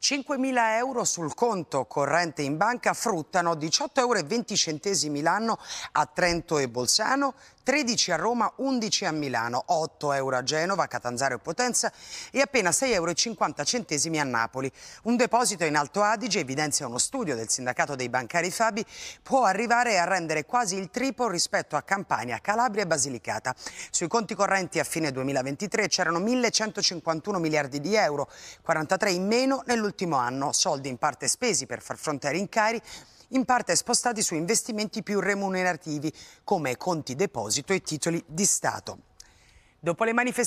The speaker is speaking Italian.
5.000 euro sul conto corrente in banca fruttano 18,20 euro l'anno a Trento e Bolzano, 13 a Roma, 11 a Milano, 8 euro a Genova, Catanzaro e Potenza e appena 6,50 euro a Napoli. Un deposito in Alto Adige, evidenzia uno studio del sindacato dei bancari Fabi, può arrivare a rendere quasi il triplo rispetto a Campania, Calabria e Basilicata. Sui conti correnti a fine 2023 c'erano 1.151 miliardi di euro, 43 in meno nell'ultimo nell'ultimo anno, soldi in parte spesi per far fronte ai rincari, in parte spostati su investimenti più remunerativi come conti deposito e titoli di Stato. Dopo le manifestazioni